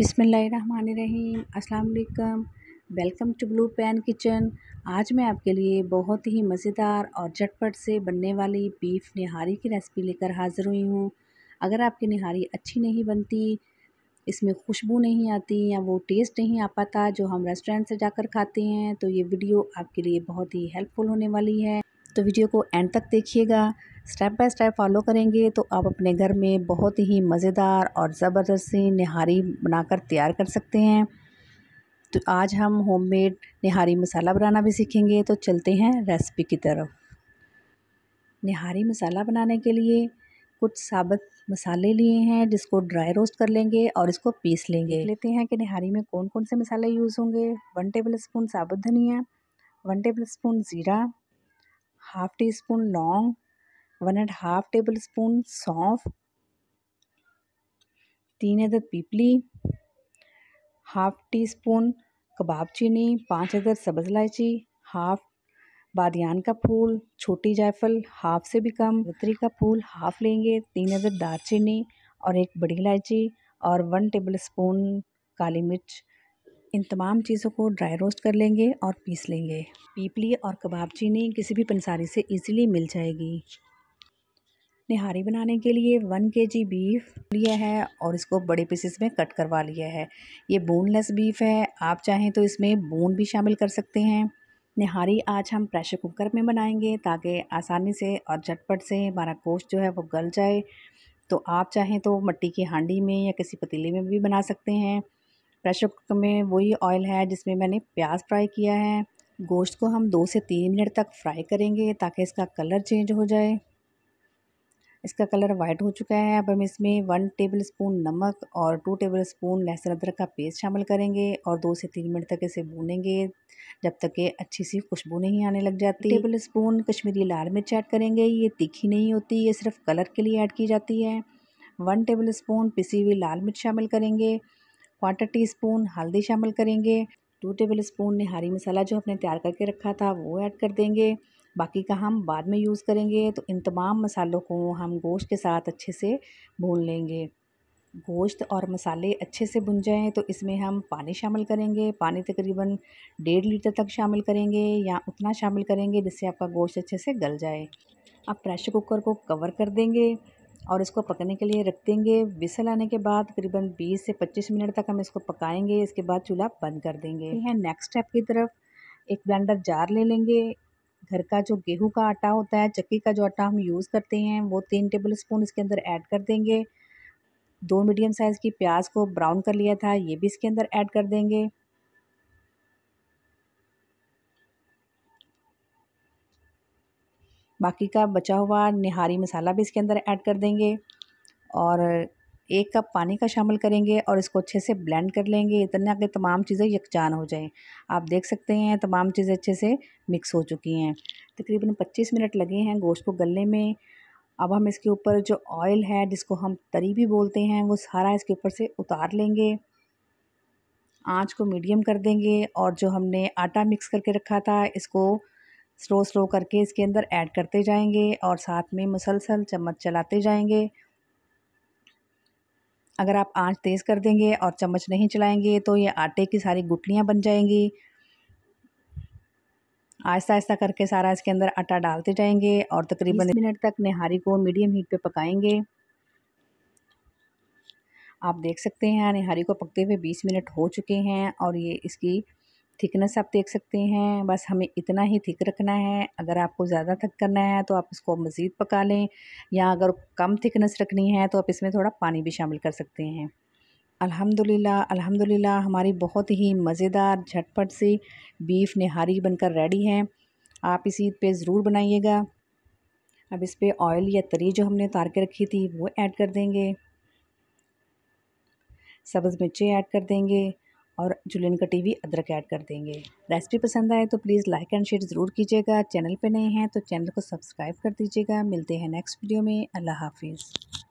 बिस्मिल्लाहिर्रहमानिर्रहीम अस्सलाम वालेकुम welcome to blue pan kitchen आज मैं आपके लिए बहुत ही मज़ेदार और झटपट से बनने वाली बीफ निहारी की रेसिपी लेकर हाज़िर हुई हूँ अगर आपकी निहारी अच्छी नहीं बनती इसमें खुशबू नहीं आती या वो टेस्ट नहीं आ पाता जो हम रेस्टोरेंट से जाकर खाते हैं तो ये वीडियो आपके लिए बहुत ही हेल्पफुल होने वाली है तो वीडियो को एंड तक देखिएगा स्टेप बाय स्टेप फॉलो करेंगे तो आप अपने घर में बहुत ही मज़ेदार और ज़बरदस्ती निहारी बनाकर तैयार कर सकते हैं तो आज हम होममेड निहारी मसाला बनाना भी सीखेंगे तो चलते हैं रेसिपी की तरफ निहारी मसाला बनाने के लिए कुछ साबित मसाले लिए हैं जिसको ड्राई रोस्ट कर लेंगे और इसको पीस लेंगे लेते हैं कि निहारी में कौन कौन से मसाले यूज़ होंगे वन टेबल स्पून साबुत धनिया वन टेबल स्पून ज़ीरा हाफ़ टी स्पून लौंग one and half tablespoon सौंफ तीन अदर पीपली हाफ टी स्पून कबाब चीनी पाँच अदर सब्ज़ इलायची हाफ बादियान का फूल छोटी जायफल हाफ से भी कम बतरी का फूल हाफ लेंगे तीन दार चीनी और एक बड़ी इलायची और वन टेबल स्पून काली मिर्च इन तमाम चीज़ों को ड्राई रोस्ट कर लेंगे और पीस लेंगे पीपली और कबाब चीनी किसी भी पंसारी से इजीली मिल जाएगी निहारी बनाने के लिए वन के जी बीफ लिया है और इसको बड़े पीसेस में कट करवा लिया है ये बोनलेस बीफ है आप चाहें तो इसमें बोन भी शामिल कर सकते हैं निहारी आज हम प्रेशर कुकर में बनाएंगे ताकि आसानी से और झटपट से हमारा गोश्त जो है वो गल जाए तो आप चाहें तो मिट्टी की हांडी में या किसी पतीले में भी बना सकते हैं प्रेशर कुकर में वही ऑयल है जिसमें मैंने प्याज फ्राई किया है गोश्त को हम दो से तीन मिनट तक फ्राई करेंगे ताकि इसका कलर चेंज हो जाए इसका कलर वाइट हो चुका है अब हम इसमें वन टेबल स्पून नमक और टू टेबल स्पून लहसुन अदरक का पेस्ट शामिल करेंगे और दो से तीन मिनट तक इसे भूनेंगे जब तक ये अच्छी सी खुशबू नहीं आने लग जाती टेबल स्पून कश्मीरी लाल मिर्च ऐड करेंगे ये तीखी नहीं होती ये सिर्फ कलर के लिए ऐड की जाती है वन टेबल स्पून पिसी हुई लाल मिर्च शामिल करेंगे क्वार्टर टी स्पून हल्दी शामिल करेंगे two tablespoon nihari masala जो हमने तैयार करके रखा था वो ऐड कर देंगे बाकी का हम बाद में यूज़ करेंगे तो इन तमाम मसालों को हम गोश्त के साथ अच्छे से भून लेंगे गोश्त और मसाले अच्छे से भुन जाएँ तो इसमें हम पानी शामिल करेंगे पानी तकरीबन डेढ़ लीटर तक शामिल करेंगे या उतना शामिल करेंगे जिससे आपका गोश्त अच्छे से गल जाए आप प्रेशर कुकर को कवर कर देंगे और इसको पकने के लिए रख देंगे विसल आने के बाद करीबन 20 से 25 मिनट तक हम इसको पकाएंगे इसके बाद चूल्हा बंद कर देंगे यह नेक्स्ट स्टेप की तरफ एक ब्लेंडर जार ले लेंगे घर का जो गेहूं का आटा होता है चक्की का जो आटा हम यूज़ करते हैं वो तीन टेबल स्पून इसके अंदर ऐड कर देंगे दो मीडियम साइज़ की प्याज को ब्राउन कर लिया था ये भी इसके अंदर ऐड कर देंगे बाकी का बचा हुआ निहारी मसाला भी इसके अंदर ऐड कर देंगे और एक कप पानी का शामिल करेंगे और इसको अच्छे से ब्लेंड कर लेंगे इतना कि तमाम चीज़ें यकजान हो जाएं आप देख सकते हैं तमाम चीज़ें अच्छे से मिक्स हो चुकी हैं तकरीबन 25 मिनट लगे हैं गोश्त को गलने में अब हम इसके ऊपर जो ऑयल है जिसको हम तरी भी बोलते हैं वो सारा इसके ऊपर से उतार लेंगे आँच को मीडियम कर देंगे और जो हमने आटा मिक्स करके रखा था इसको स्लो स्लो करके इसके अंदर ऐड करते जाएंगे और साथ में मुसलसल चम्मच चलाते जाएंगे अगर आप आंच तेज़ कर देंगे और चम्मच नहीं चलाएंगे तो ये आटे की सारी गुटलियाँ बन जाएंगी आहिस्ता आहिस्ता करके सारा इसके अंदर आटा डालते जाएंगे और तकरीबन मिनट तक निहारी को मीडियम हीट पे पकाएंगे आप देख सकते हैं निहारी को पकते हुए 20 मिनट हो चुके हैं और ये इसकी थिकनेस आप देख सकते हैं बस हमें इतना ही थिक रखना है अगर आपको ज़्यादा थक करना है तो आप इसको मज़ीद पका लें या अगर कम थिकनेस रखनी है तो आप इसमें थोड़ा पानी भी शामिल कर सकते हैं अल्हम्दुलिल्लाह अल्हम्दुलिल्लाह हमारी बहुत ही मज़ेदार झटपट सी बीफ निहारी बनकर रेडी है आप इसी पे ज़रूर बनाइएगा अब इस पर ऑयल या तरी जो हमने उतार के रखी थी वो ऐड कर देंगे सब्ज़ मिर्ची ऐड कर देंगे और जुलिन का टीवी अदरक ऐड कर देंगे रेसिपी पसंद आए तो प्लीज़ लाइक एंड शेयर ज़रूर कीजिएगा चैनल पे नए हैं तो चैनल को सब्सक्राइब कर दीजिएगा मिलते हैं नेक्स्ट वीडियो में अल्लाह हाफिज़